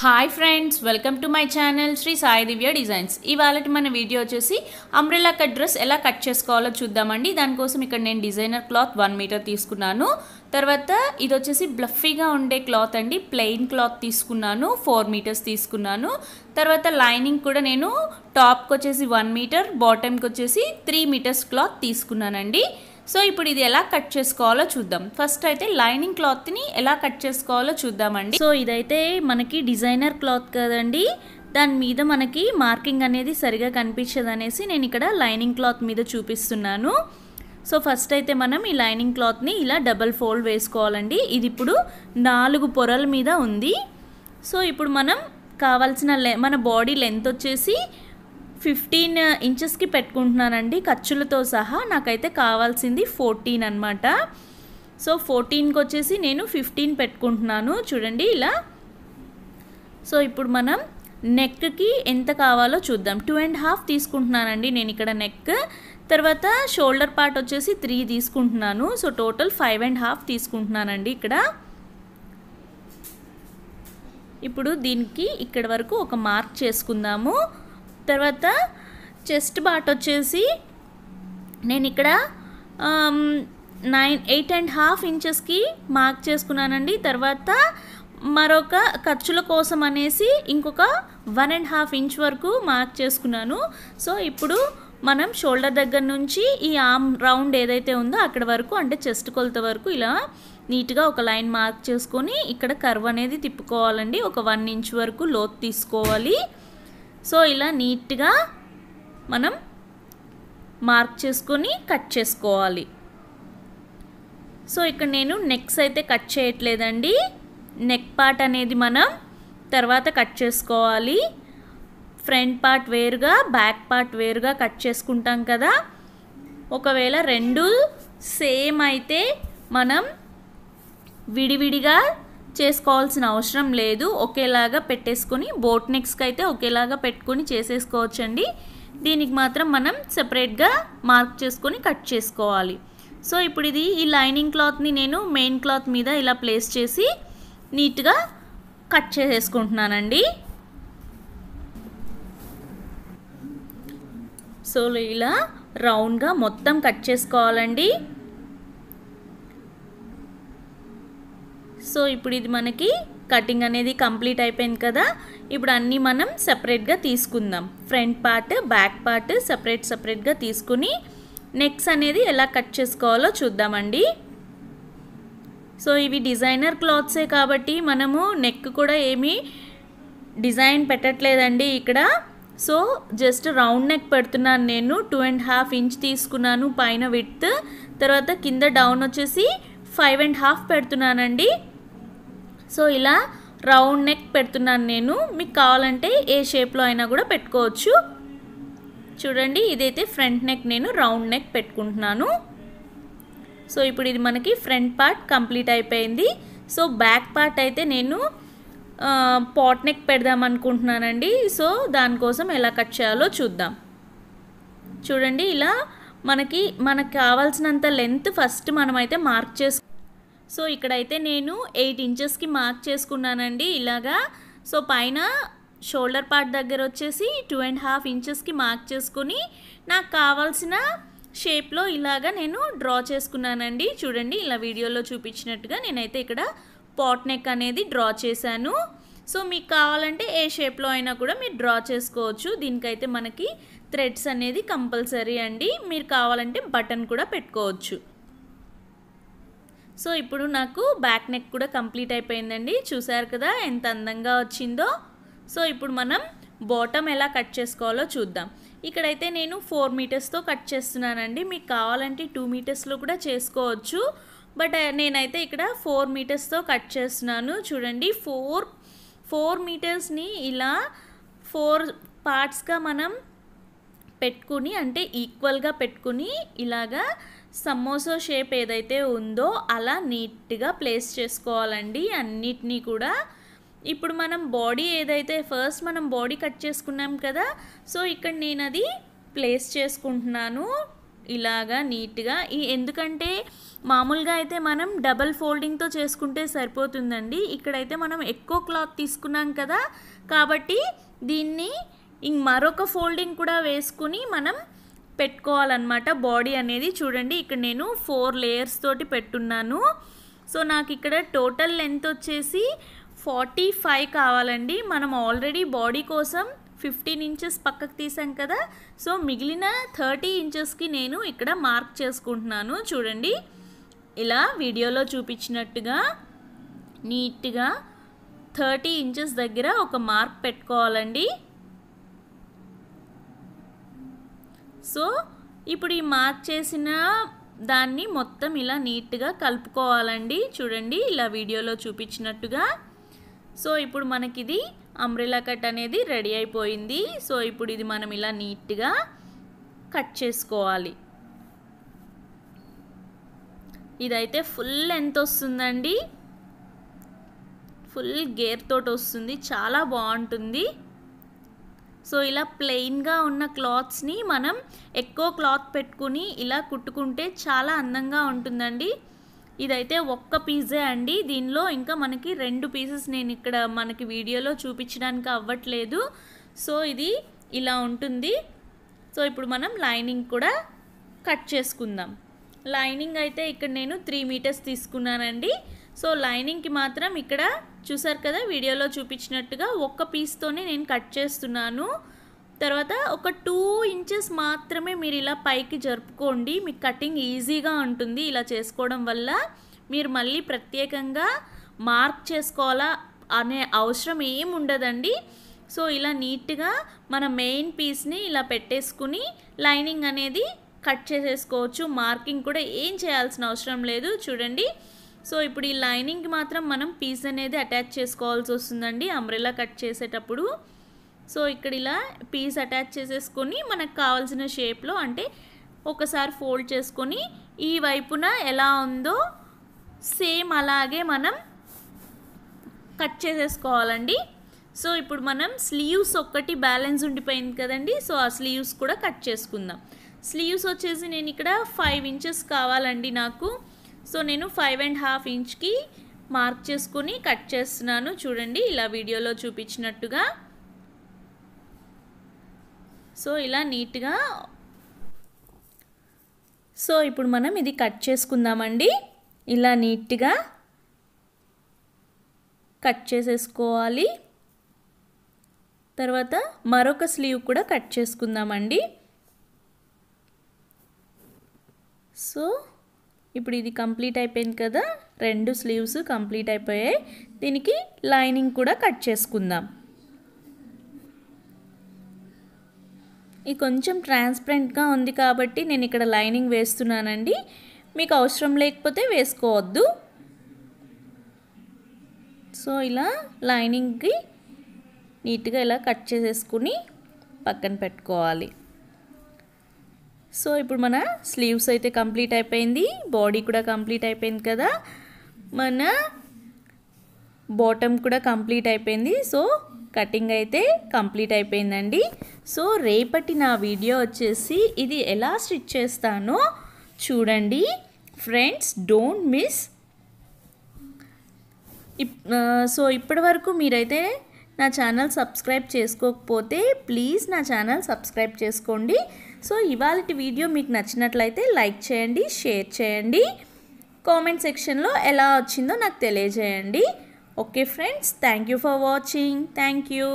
hi friends welcome to my channel Shri Sai Divya designs ఇవాళ మన video వచ్చేసి అంబ్రెల్లా కట్ డ్రెస్ ఎలా కట్ చేసుకోవాలో చూద్దామండి దానికోసం ఇక్కడ నేను డిజైనర్ క్లాత్ వన్ మీటర్ తీసుకున్నాను తర్వాత ఇది వచ్చేసి బ్లఫీగా ఉండే క్లాత్ అండి ప్లెయిన్ క్లాత్ తీసుకున్నాను ఫోర్ మీటర్స్ తీసుకున్నాను తర్వాత లైనింగ్ కూడా నేను టాప్కి వచ్చేసి వన్ మీటర్ బాటమ్కి వచ్చేసి త్రీ మీటర్స్ క్లాత్ తీసుకున్నానండి సో ఇప్పుడు ఇది ఎలా కట్ చేసుకోవాలో చూద్దాం ఫస్ట్ అయితే లైనింగ్ క్లాత్ని ఎలా కట్ చేసుకోవాలో చూద్దామండి సో ఇదైతే మనకి డిజైనర్ క్లాత్ కదండి దాని మీద మనకి మార్కింగ్ అనేది సరిగా కనిపించదు అనేసి నేను ఇక్కడ లైనింగ్ క్లాత్ మీద చూపిస్తున్నాను సో ఫస్ట్ అయితే మనం ఈ లైనింగ్ క్లాత్ని ఇలా డబల్ ఫోల్డ్ వేసుకోవాలండి ఇది ఇప్పుడు నాలుగు పొరల మీద ఉంది సో ఇప్పుడు మనం కావాల్సిన మన బాడీ లెంత్ వచ్చేసి ఫిఫ్టీన్ ఇంచెస్కి పెట్టుకుంటున్నానండి ఖర్చులతో సహా నాకైతే కావాల్సింది ఫోర్టీన్ అనమాట సో ఫోర్టీన్కి వచ్చేసి నేను ఫిఫ్టీన్ పెట్టుకుంటున్నాను చూడండి ఇలా సో ఇప్పుడు మనం నెక్కి ఎంత కావాలో చూద్దాం టూ అండ్ హాఫ్ తీసుకుంటున్నానండి నేను ఇక్కడ నెక్ తర్వాత షోల్డర్ పార్ట్ వచ్చేసి త్రీ తీసుకుంటున్నాను so total five and half తీసుకుంటున్నానండి ఇక్కడ ఇప్పుడు దీనికి ఇక్కడ వరకు ఒక మార్క్ చేసుకుందాము తర్వాత చెస్ట్ బాట్ వచ్చేసి నేను ఇక్కడ నైన్ ఎయిట్ అండ్ హాఫ్ ఇంచెస్కి మార్క్ చేసుకున్నానండి తర్వాత మరొక ఖర్చుల కోసం అనేసి ఇంకొక వన్ అండ్ హాఫ్ ఇంచ్ వరకు మార్క్ చేసుకున్నాను సో ఇప్పుడు మనం షోల్డర్ దగ్గర నుంచి ఈ ఆమ్ రౌండ్ ఏదైతే ఉందో అక్కడ వరకు అంటే చెస్ట్ కొలత వరకు ఇలా నీట్గా ఒక లైన్ మార్క్ చేసుకొని ఇక్కడ కర్వ్ అనేది తిప్పుకోవాలండి ఒక వన్ ఇంచ్ వరకు లోతు తీసుకోవాలి సో ఇలా నీట్గా మనం మార్క్ చేసుకొని కట్ చేసుకోవాలి సో ఇక్కడ నేను నెక్స్ అయితే కట్ చేయట్లేదండి నెక్ పార్ట్ అనేది మనం తర్వాత కట్ చేసుకోవాలి ఫ్రంట్ పార్ట్ వేరుగా బ్యాక్ పార్ట్ వేరుగా కట్ చేసుకుంటాం కదా ఒకవేళ రెండు సేమ్ అయితే మనం విడివిడిగా చేసుకోవాల్సిన అవసరం లేదు ఒకేలాగా పెట్టేసుకొని బోట్ నెక్స్కి అయితే ఒకేలాగా పెట్టుకొని చేసేసుకోవచ్చండి దీనికి మాత్రం మనం సెపరేట్గా మార్క్ చేసుకొని కట్ చేసుకోవాలి సో ఇప్పుడు ఇది ఈ లైనింగ్ క్లాత్ని నేను మెయిన్ క్లాత్ మీద ఇలా ప్లేస్ చేసి నీట్గా కట్ చేసేసుకుంటున్నానండి సో ఇలా రౌండ్గా మొత్తం కట్ చేసుకోవాలండి సో ఇప్పుడు ఇది మనకి కటింగ్ అనేది కంప్లీట్ అయిపోయింది కదా ఇప్పుడు అన్నీ మనం సపరేట్గా తీసుకుందాం front part back part separate సపరేట్గా తీసుకుని నెక్స్ అనేది ఎలా కట్ చేసుకోవాలో చూద్దామండి సో ఇవి డిజైనర్ క్లాత్సే కాబట్టి మనము నెక్ కూడా ఏమీ డిజైన్ పెట్టట్లేదండి ఇక్కడ సో జస్ట్ రౌండ్ నెక్ పెడుతున్నాను నేను టూ అండ్ హాఫ్ ఇంచ్ తీసుకున్నాను పైన విత్ తర్వాత కింద డౌన్ వచ్చేసి ఫైవ్ అండ్ హాఫ్ పెడుతున్నానండి సో ఇలా రౌండ్ నెక్ పెడుతున్నాను నేను మీకు కావాలంటే ఏ షేప్లో అయినా కూడా పెట్టుకోవచ్చు చూడండి ఇదైతే ఫ్రంట్ నెక్ నేను రౌండ్ నెక్ పెట్టుకుంటున్నాను సో ఇప్పుడు ఇది మనకి ఫ్రంట్ పార్ట్ కంప్లీట్ అయిపోయింది సో బ్యాక్ పార్ట్ అయితే నేను పాట్ నెక్ పెడదాం అనుకుంటున్నానండి సో దానికోసం ఎలా కట్ చేయాలో చూద్దాం చూడండి ఇలా మనకి మనకు కావాల్సినంత లెంత్ ఫస్ట్ మనమైతే మార్క్ చేసు సో ఇక్కడైతే నేను ఎయిట్ ఇంచెస్కి మార్క్ చేసుకున్నానండి ఇలాగా సో పైన షోల్డర్ పార్ట్ దగ్గర వచ్చేసి టూ అండ్ హాఫ్ ఇంచెస్కి మార్క్ చేసుకుని నాకు కావాల్సిన షేప్లో ఇలాగా నేను డ్రా చేసుకున్నానండి చూడండి ఇలా వీడియోలో చూపించినట్టుగా నేనైతే ఇక్కడ పాట్ నెక్ అనేది డ్రా చేశాను సో మీకు కావాలంటే ఏ షేప్లో అయినా కూడా మీరు డ్రా చేసుకోవచ్చు దీనికైతే మనకి థ్రెడ్స్ అనేది కంపల్సరీ అండి మీరు కావాలంటే బటన్ కూడా పెట్టుకోవచ్చు సో ఇప్పుడు నాకు బ్యాక్ నెక్ కూడా కంప్లీట్ అయిపోయిందండి చూసారు కదా ఎంత అందంగా వచ్చిందో సో ఇప్పుడు మనం బాటమ్ ఎలా కట్ చేసుకోవాలో చూద్దాం ఇక్కడైతే నేను ఫోర్ మీటర్స్తో కట్ చేస్తున్నానండి మీకు కావాలంటే టూ మీటర్స్లో కూడా చేసుకోవచ్చు బట్ uh, నేనైతే ఇక్కడ ఫోర్ మీటర్స్తో కట్ చేస్తున్నాను చూడండి ఫోర్ ఫోర్ మీటర్స్ని ఇలా ఫోర్ పార్ట్స్గా మనం పెట్టుకుని అంటే ఈక్వల్గా పెట్టుకుని ఇలాగా సమోసా షేప్ ఏదైతే ఉందో అలా నీట్గా ప్లేస్ చేసుకోవాలండి అన్నిటినీ కూడా ఇప్పుడు మనం బాడీ ఏదైతే ఫస్ట్ మనం బాడీ కట్ చేసుకున్నాం కదా సో ఇక్కడ నేను అది ప్లేస్ చేసుకుంటున్నాను ఇలాగా నీట్గా ఈ ఎందుకంటే మామూలుగా అయితే మనం డబల్ ఫోల్డింగ్తో చేసుకుంటే సరిపోతుందండి ఇక్కడైతే మనం ఎక్కువ క్లాత్ తీసుకున్నాం కదా కాబట్టి దీన్ని ఇంక మరొక ఫోల్డింగ్ కూడా వేసుకుని మనం పెట్టుకోవాలన్నమాట బాడీ అనేది చూడండి ఇక్కడ నేను ఫోర్ లేయర్స్ తోటి పెట్టున్నాను సో నాకు ఇక్కడ టోటల్ లెంత్ వచ్చేసి ఫార్టీ ఫైవ్ కావాలండి మనం ఆల్రెడీ బాడీ కోసం ఫిఫ్టీన్ ఇంచెస్ పక్కకు తీసాం కదా సో మిగిలిన థర్టీ ఇంచెస్కి నేను ఇక్కడ మార్క్ చేసుకుంటున్నాను చూడండి ఇలా వీడియోలో చూపించినట్టుగా నీట్గా థర్టీ ఇంచెస్ దగ్గర ఒక మార్క్ పెట్టుకోవాలండి సో ఇప్పుడు ఈ మార్క్ చేసిన దాన్ని మొత్తం ఇలా నీట్గా కలుపుకోవాలండి చూడండి ఇలా వీడియోలో చూపించినట్టుగా సో ఇప్పుడు మనకిది అంబ్రెలా కట్ అనేది రెడీ అయిపోయింది సో ఇప్పుడు ఇది మనం ఇలా నీట్గా కట్ చేసుకోవాలి ఇదైతే ఫుల్ ఎంత వస్తుందండి ఫుల్ గేర్ తోటి వస్తుంది చాలా బాగుంటుంది సో ఇలా ప్లెయిన్గా ఉన్న క్లాత్స్ని మనం ఎక్కువ క్లాత్ పెట్టుకుని ఇలా కుట్టుకుంటే చాలా అందంగా ఉంటుందండి ఇదైతే ఒక్క పీజే అండి దీనిలో ఇంకా మనకి రెండు పీసెస్ నేను ఇక్కడ మనకి వీడియోలో చూపించడానికి అవ్వట్లేదు సో ఇది ఇలా ఉంటుంది సో ఇప్పుడు మనం లైనింగ్ కూడా కట్ చేసుకుందాం లైనింగ్ అయితే ఇక్కడ నేను త్రీ మీటర్స్ తీసుకున్నానండి సో లైనింగ్కి మాత్రం ఇక్కడ చూసారు కదా వీడియోలో చూపించినట్టుగా ఒక్క పీస్తోనే నేను కట్ చేస్తున్నాను తర్వాత ఒక టూ ఇంచెస్ మాత్రమే మీరు ఇలా పైకి జరుపుకోండి మీకు కటింగ్ ఈజీగా ఉంటుంది ఇలా చేసుకోవడం వల్ల మీరు మళ్ళీ ప్రత్యేకంగా మార్క్ చేసుకోవాలా అనే అవసరం ఏం ఉండదండి సో ఇలా నీట్గా మన మెయిన్ పీస్ని ఇలా పెట్టేసుకుని లైనింగ్ అనేది కట్ చేసేసుకోవచ్చు మార్కింగ్ కూడా ఏం చేయాల్సిన అవసరం లేదు చూడండి సో ఇప్పుడు ఈ లైనింగ్కి మాత్రం మనం పీస్ అనేది అటాచ్ చేసుకోవాల్సి వస్తుందండి అంబ్రెలా కట్ చేసేటప్పుడు సో ఇక్కడ ఇలా పీస్ అటాచ్ చేసేసుకొని మనకు కావాల్సిన షేప్లో అంటే ఒకసారి ఫోల్డ్ చేసుకొని ఈ వైపున ఎలా ఉందో సేమ్ అలాగే మనం కట్ చేసేసుకోవాలండి సో ఇప్పుడు మనం స్లీవ్స్ ఒక్కటి బ్యాలెన్స్ ఉండిపోయింది కదండి సో ఆ స్లీవ్స్ కూడా కట్ చేసుకుందాం స్లీవ్స్ వచ్చేసి నేను ఇక్కడ ఫైవ్ ఇంచెస్ కావాలండి నాకు సో నేను ఫైవ్ అండ్ హాఫ్ ఇంచ్కి మార్క్ చేసుకుని కట్ చేస్తున్నాను చూడండి ఇలా వీడియోలో చూపించినట్టుగా సో ఇలా నీట్గా సో ఇప్పుడు మనం ఇది కట్ చేసుకుందామండి ఇలా నీట్గా కట్ చేసేసుకోవాలి తర్వాత మరొక స్లీవ్ కూడా కట్ చేసుకుందామండి సో ఇప్పుడు ఇది కంప్లీట్ అయిపోయింది కదా రెండు స్లీవ్స్ కంప్లీట్ అయిపోయాయి దీనికి లైనింగ్ కూడా కట్ చేసుకుందాం ఇది కొంచెం ట్రాన్స్పరెంట్గా ఉంది కాబట్టి నేను ఇక్కడ లైనింగ్ వేస్తున్నానండి మీకు అవసరం లేకపోతే వేసుకోవద్దు సో ఇలా లైనింగ్కి నీట్గా ఇలా కట్ చేసేసుకుని పక్కన పెట్టుకోవాలి సో ఇప్పుడు మన స్లీవ్స్ అయితే కంప్లీట్ అయిపోయింది బాడీ కూడా కంప్లీట్ అయిపోయింది కదా మన బాటమ్ కూడా కంప్లీట్ అయిపోయింది సో కటింగ్ అయితే కంప్లీట్ అయిపోయిందండి సో రేపటి నా వీడియో వచ్చేసి ఇది ఎలా స్టిచ్ చేస్తానో చూడండి ఫ్రెండ్స్ డోంట్ మిస్ సో ఇప్పటి వరకు మీరైతే నా ఛానల్ సబ్స్క్రైబ్ చేసుకోకపోతే ప్లీజ్ నా ఛానల్ సబ్స్క్రైబ్ చేసుకోండి సో ఇవాళ వీడియో మీకు నచ్చినట్లయితే లైక్ చేయండి షేర్ చేయండి కామెంట్ సెక్షన్లో ఎలా వచ్చిందో నాకు తెలియజేయండి okay friends thank you for watching thank you